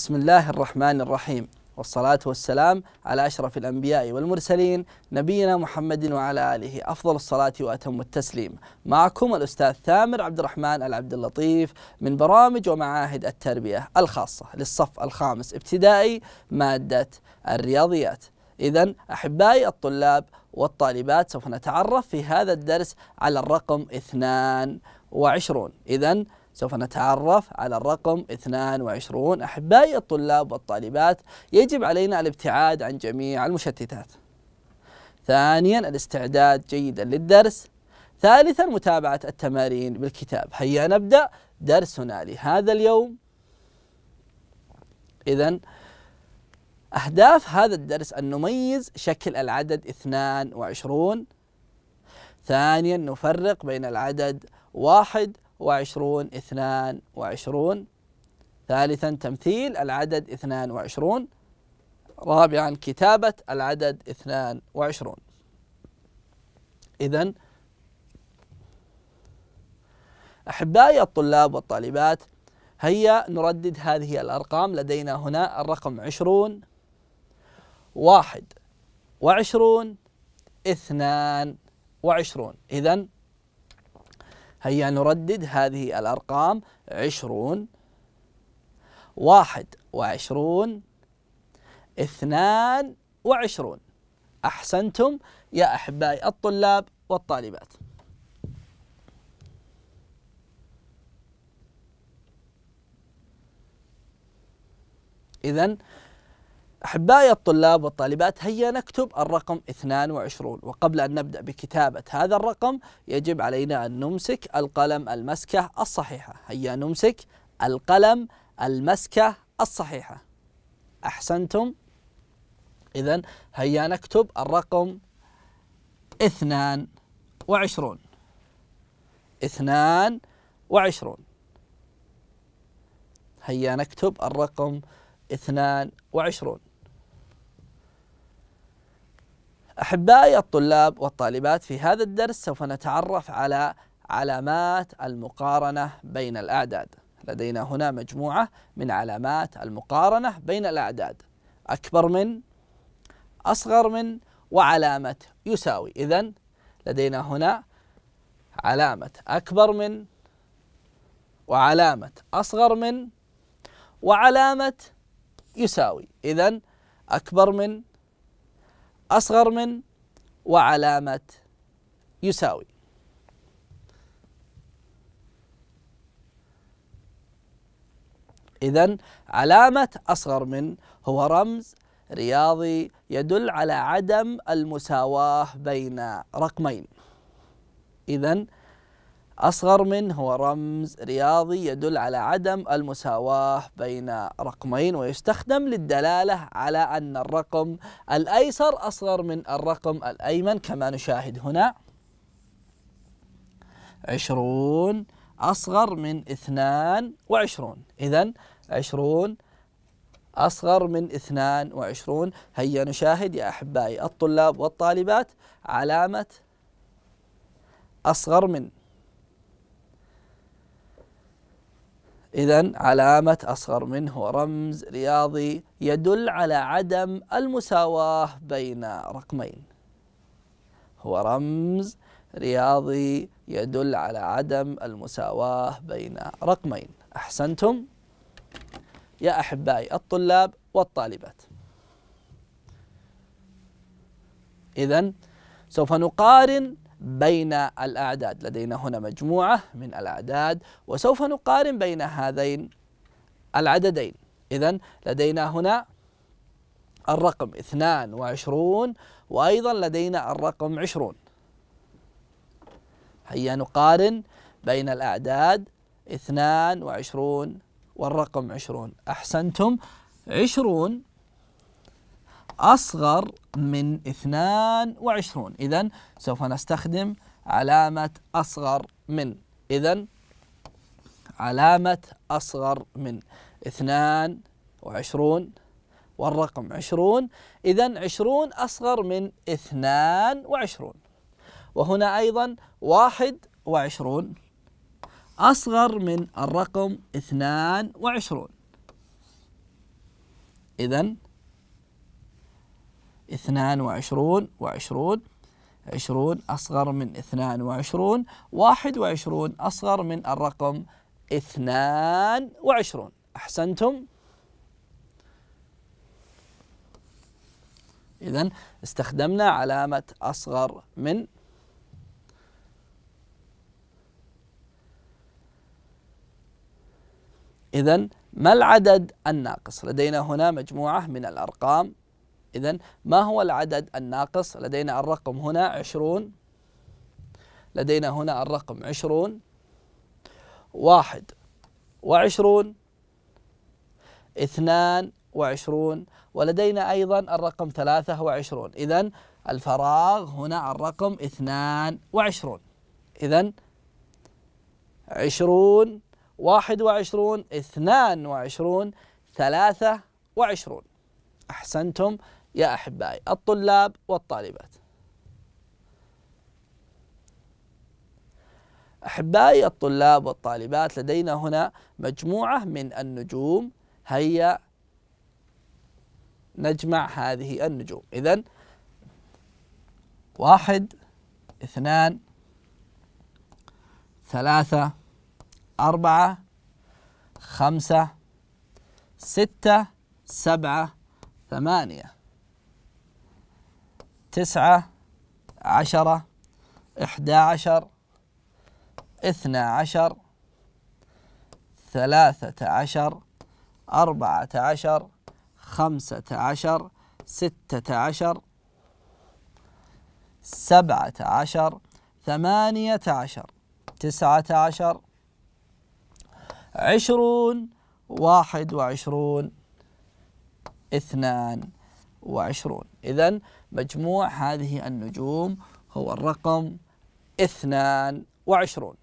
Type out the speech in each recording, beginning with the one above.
بسم الله الرحمن الرحيم والصلاة والسلام على أشرف الأنبياء والمرسلين نبينا محمد وعلى آله أفضل الصلاة وأتم التسليم معكم الأستاذ ثامر عبد الرحمن العبد اللطيف من برامج ومعاهد التربية الخاصة للصف الخامس ابتدائي مادة الرياضيات إذا أحبائي الطلاب والطالبات سوف نتعرف في هذا الدرس على الرقم 22 إذا سوف نتعرف على الرقم 22 أحبائي الطلاب والطالبات يجب علينا الابتعاد عن جميع المشتتات ثانيا الاستعداد جيدا للدرس ثالثا متابعة التمارين بالكتاب هيا نبدأ درسنا لهذا اليوم إذا أهداف هذا الدرس أن نميز شكل العدد 22 ثانيا نفرق بين العدد واحد وعشرون اثنان وعشرون ثالثا تمثيل العدد اثنان وعشرون رابعا كتابة العدد اثنان وعشرون إذا أحبائي الطلاب والطالبات هيا نردد هذه الأرقام لدينا هنا الرقم عشرون واحد وعشرون اثنان وعشرون إذن هيا نردد هذه الأرقام عشرون واحد وعشرون اثنان وعشرون أحسنتم يا أحبائي الطلاب والطالبات إذن أحبائي الطلاب والطالبات هيا نكتب الرقم 22 وقبل أن نبدأ بكتابة هذا الرقم يجب علينا أن نمسك القلم المسكة الصحيحة هيا نمسك القلم المسكة الصحيحة أحسنتم إذا هيا نكتب الرقم 22 22 هيا نكتب الرقم 22 أحبائي الطلاب والطالبات في هذا الدرس سوف نتعرف على علامات المقارنة بين الأعداد لدينا هنا مجموعة من علامات المقارنة بين الأعداد أكبر من أصغر من وعلامة يساوي إذا لدينا هنا علامة أكبر من وعلامة أصغر من وعلامة يساوي إذا أكبر من أصغر من وعلامة يساوي إذا علامة أصغر من هو رمز رياضي يدل على عدم المساواة بين رقمين إذا أصغر من هو رمز رياضي يدل على عدم المساواة بين رقمين ويستخدم للدلالة على أن الرقم الأيسر أصغر من الرقم الأيمن كما نشاهد هنا عشرون أصغر من اثنان وعشرون إذا عشرون أصغر من 22 هيا نشاهد يا أحبائي الطلاب والطالبات علامة أصغر من إذا علامة أصغر منه رمز رياضي يدل على عدم المساواة بين رقمين هو رمز رياضي يدل على عدم المساواة بين رقمين أحسنتم يا أحبائي الطلاب والطالبات إذا سوف نقارن بين الأعداد لدينا هنا مجموعة من الأعداد وسوف نقارن بين هذين العددين إذا لدينا هنا الرقم 22 وأيضا لدينا الرقم 20 هيا نقارن بين الأعداد 22 والرقم 20 أحسنتم 20 أصغر من 22 إذا سوف نستخدم علامة أصغر من إذا علامة أصغر من 22 والرقم 20 إذا 20 أصغر من 22 وهنا أيضا 21 أصغر من الرقم 22 إذا اثنان وعشرون وعشرون عشرون أصغر من اثنان وعشرون واحد وعشرون أصغر من الرقم اثنان وعشرون أحسنتم؟ إذا استخدمنا علامة أصغر من إذا ما العدد الناقص؟ لدينا هنا مجموعة من الأرقام إذا ما هو العدد الناقص لدينا الرقم هنا عشرون لدينا هنا الرقم عشرون واحد وعشرون اثنان وعشرون ولدينا أيضا الرقم ثلاثة وعشرون إذا الفراغ هنا الرقم اثنان وعشرون إذا عشرون واحد وعشرون اثنان وعشرون ثلاثة وعشرون أحسنتم يا أحبائي الطلاب والطالبات أحبائي الطلاب والطالبات لدينا هنا مجموعة من النجوم هيا نجمع هذه النجوم إذا واحد اثنان ثلاثة أربعة خمسة ستة سبعة ثمانية تسعة عشرة إحدى عشر اثنى عشر ثلاثة عشر أربعة عشر خمسة عشر ستة عشر سبعة عشر ثمانية عشر تسعة عشر عشرون واحد وعشرون اثنان وعشرون إذا مجموع هذه النجوم هو الرقم اثنان وعشرون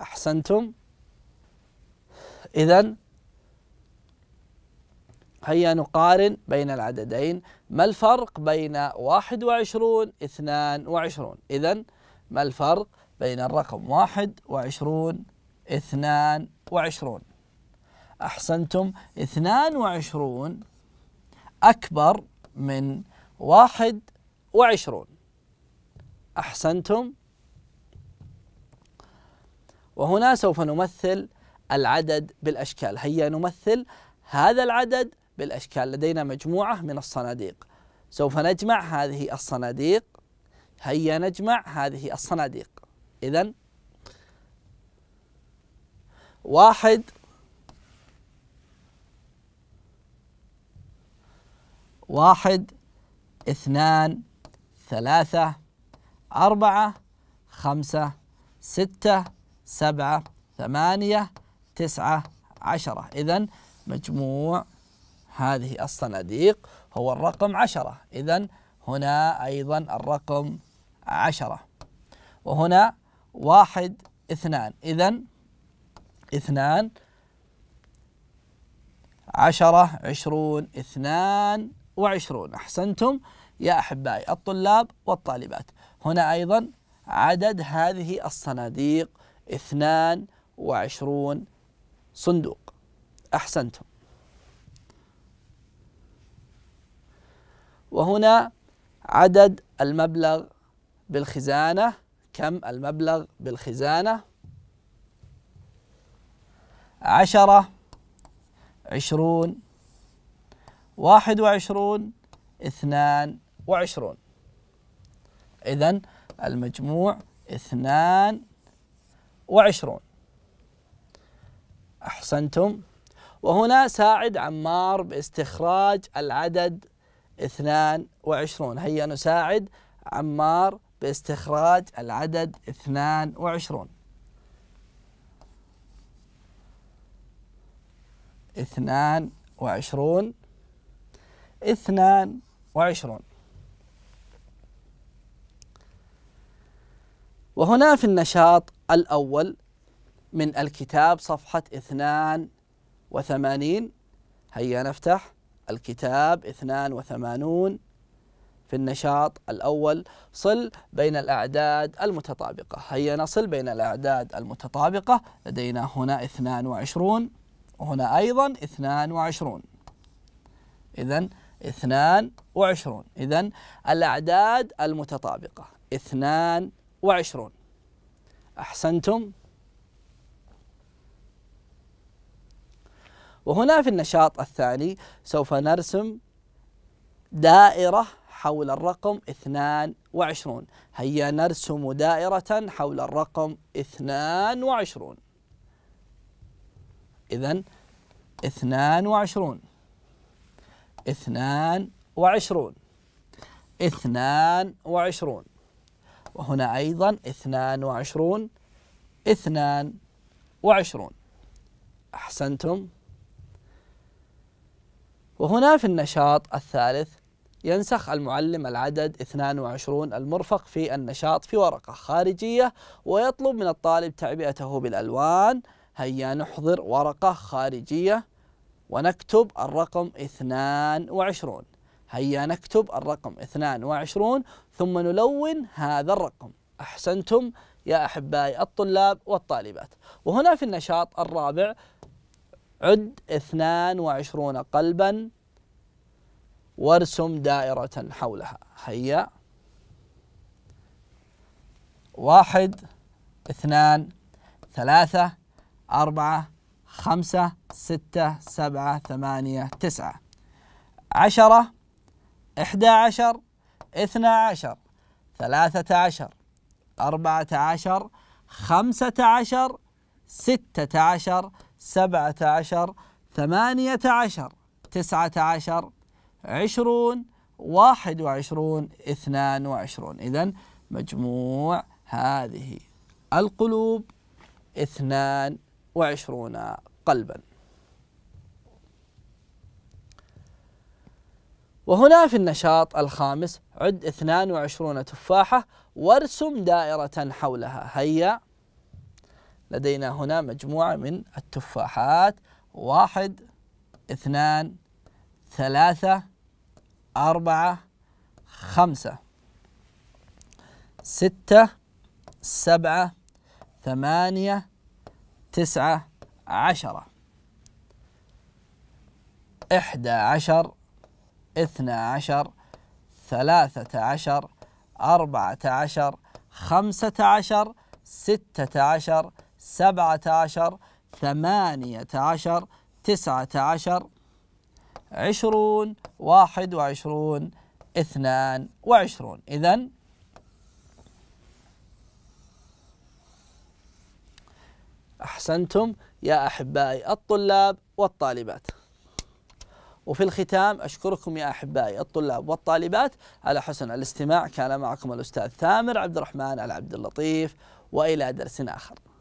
أحسنتم إذا هيا نقارن بين العددين ما الفرق بين واحد وعشرون اثنان وعشرون إذا ما الفرق بين الرقم واحد وعشرون اثنان وعشرون أحسنتم اثنان وعشرون أكبر من واحد وعشرون أحسنتم وهنا سوف نمثل العدد بالأشكال هيا نمثل هذا العدد بالأشكال لدينا مجموعة من الصناديق سوف نجمع هذه الصناديق هيا نجمع هذه الصناديق إذا واحد واحد اثنان ثلاثة أربعة خمسة ستة سبعة ثمانية تسعة عشرة إذا مجموع هذه الصناديق هو الرقم عشرة إذا هنا أيضا الرقم عشرة وهنا واحد اثنان إذا اثنان عشرة عشرون اثنان وعشرون أحسنتم يا أحبائي الطلاب والطالبات هنا أيضا عدد هذه الصناديق اثنان وعشرون صندوق أحسنتم وهنا عدد المبلغ بالخزانة كم المبلغ بالخزانة عشرة عشرون واحد وعشرون اثنان وعشرون إذا المجموع اثنان وعشرون أحسنتم وهنا ساعد عمار باستخراج العدد اثنان وعشرون هيا نساعد عمار باستخراج العدد اثنان وعشرون اثنان وعشرون اثنان وعشرون وهنا في النشاط الأول من الكتاب صفحة اثنان وثمانين هيا نفتح الكتاب اثنان وثمانون في النشاط الأول صل بين الأعداد المتطابقة هيا نصل بين الأعداد المتطابقة لدينا هنا 22 وهنا أيضا 22 إذا 22 إذا الأعداد المتطابقة 22 أحسنتم وهنا في النشاط الثاني سوف نرسم دائرة حول الرقم 22 هيا نرسم دائرة حول الرقم 22 إذا 22 اثنان وعشرون اثنان وعشرون وهنا أيضا اثنان وعشرون اثنان وعشرون أحسنتم وهنا في النشاط الثالث ينسخ المعلم العدد 22 المرفق في النشاط في ورقة خارجية ويطلب من الطالب تعبئته بالألوان هيا نحضر ورقة خارجية ونكتب الرقم 22 هيا نكتب الرقم 22 ثم نلون هذا الرقم أحسنتم يا أحبائي الطلاب والطالبات وهنا في النشاط الرابع عد 22 قلبا وارسم دائرة حولها هيا واحد اثنان ثلاثة أربعة خمسة ستة سبعة ثمانية تسعة عشرة إحدى عشر اثنى عشر ثلاثة عشر أربعة عشر خمسة عشر ستة عشر سبعة عشر ثمانية عشر تسعة عشر عشرون واحد وعشرون اثنان وعشرون إذا مجموع هذه القلوب اثنان وعشرون قلبا وهنا في النشاط الخامس عد 22 تفاحة وارسم دائرة حولها هيا لدينا هنا مجموعة من التفاحات واحد اثنان ثلاثة أربعة خمسة ستة سبعة ثمانية تسعة عشرة إحدى عشر اثنى عشر ثلاثة عشر أربعة عشر خمسة عشر ستة عشر سبعة عشر ثمانية عشر تسعة عشر عشرون واحد وعشرون اثنان وعشرون إذن أحسنتم يا أحبائي الطلاب والطالبات وفي الختام أشكركم يا أحبائي الطلاب والطالبات على حسن الاستماع كان معكم الأستاذ ثامر عبد الرحمن العبد اللطيف وإلى درس آخر